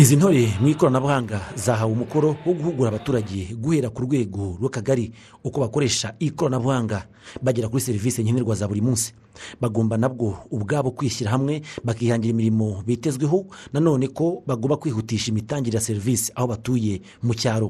izi ntore mu ikoranabuhanga zahawe umukoro wo guhugura abaturage guhera ku rwego rw'akagari uko bakoresha ikoranabuhanga bagera kuri serivisi nkenerwa za buri munsi bagomba nabwo ubwabo kwishyira hamwe bakihangira imirimo bitezweho nanone ko bagomba kwihutisha imitangire ya serivisi aho batuye mu cyaro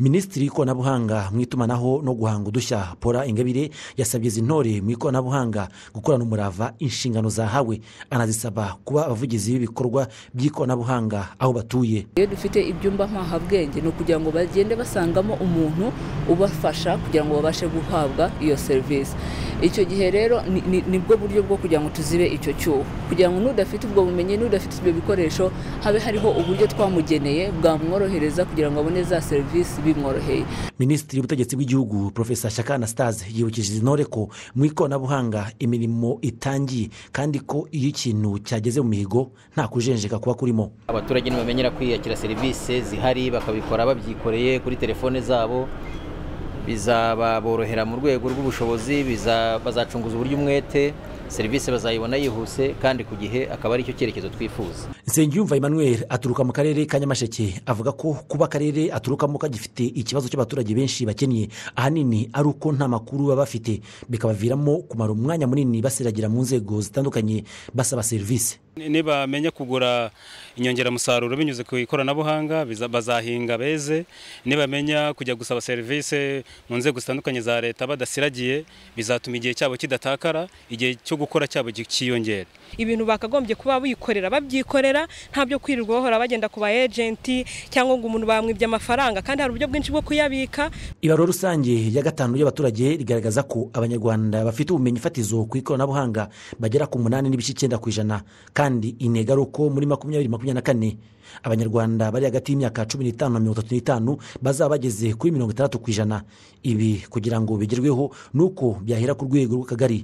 minisitiri w'ikoranabuhanga mu itumanaho no guhanga udushya paul ingabire yasabye izi ntore mu ikoranabuhanga gukorana umurava inshingano zahawe anazisaba kuba abavugizi b'ibikorwa by'ikoranabuhanga aho batuye iyo dufite ibyumba mpahabwenge ni ukugira ngo bagende basangamo umuntu ubafasha kugira ngo babashe guhabwa iyo serivisi icyo gihe rero nibwo buryo bwo kugira ngo tuzibe icyo cyuho kugira ngo n'udafite ubwo bumenyi n'udafite ibyo bikoresho habe hariho uburyo twamugeneye bwamworohereza kugira ngo abone za serivisi bimworoheye minisitiri w'ubutegetsi bw'igihugu profesa shaka anastase yibukije intore ko mu ikoranabuhanga imirimo itangiye kandi ko iyo ikintu cyageze mu mihigo nta kujenjeka kuba kurimo abaturage ntibamenyera kwiyakira serivisi zihari bakabikora babyikoreye kuri telefone zabo bizaborohera mu rwego rw'ubushobozi bazacunguza uburyo umwete serivisi bazayibona yihuse kandi ku gihe akaba ari cyo cyerekezo twifuza nsengiyumva emmanuel aturuka mu karere ka nyamasheke avuga ko kuba akarere aturukamo kagifite ikibazo cy'abaturage benshi bakeneye ahanini ari uko nta makuru baba bafite bikabaviramo kumara umwanya munini basiragira mu nzego zitandukanye basaba serivisi niba bamenya kugura inyongeramusaruro binyuze ku ikoranabuhanga bazahinga beze nibamenya kujya gusaba serivisi mu nzego zitandukanye za leta badasiragiye bizatuma igihe cyabo kidatakara igihe cyo gukora cyabo cyiyongera ibintu bakagombye kuba bikorera babyikorera nta byo kwirirwa bahora bagenda ku ba ejenti cyangwa ngo umuntu bamwibye amafaranga kandi hari uburyo bwinshi bwo kuyabika ibaro rusange ya gatanu y'abaturage rigaragaza ko abanyarwanda bafite ubumenyi fatizo ku ikoranabuhanga bagera ku munani n'ibice icyenda ku ijana kandi intego ari uko muri makumyabiri makumyabiri na kane abanyarwanda bari hagati y'imyaka cumi n'itanu na mirongo itatu n'itanu bazaba bageze kuri mirongo itandatu ku ijana ibi kugira ngo bigerweho ni uko byahera ku rwego rw'akagari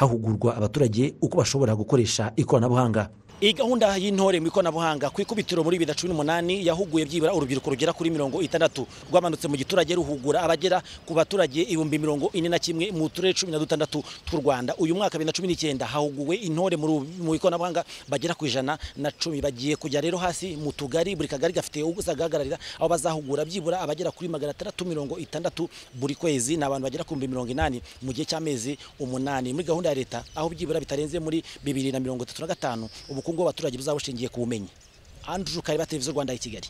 hahugurwa abaturage uko bashobora gukoresha ikoranabuhanga iyi gahunda y'intore mu ikoranabuhanga ku ikubitiro muri bibiri na cumi n'umunani yahuguye byibura urubyiruko rugera kuri mirongo itandatu rwamanutse mu giturage ruhugura abagera ku baturage ibihumbi mirongo ine na kimwe mu turere cumi na dutandatu tw'u rwanda uyu mwaka bibiri na cumi n'icyenda hahuguwe intore mu ikoranabuhanga bagera ku ijana na cumi bagiye kujya rero hasi mu tugari buri kagari gafite uzagahagararira aho bazahugura byibura abagera kuri magana atandatu mirongo itandatu buri kwezi ni abantu bagera ku bihumbi mirongo inani mu gihe cy'amezi umunani muri gahunda ya leta aho byibura bitarenze muri bibiri na mirongo itatu na gatanu ubukungu ubukungu bw'abaturage buzaba bushingiye ku bumenyi andrew kareba televiziyo rwanda i kigali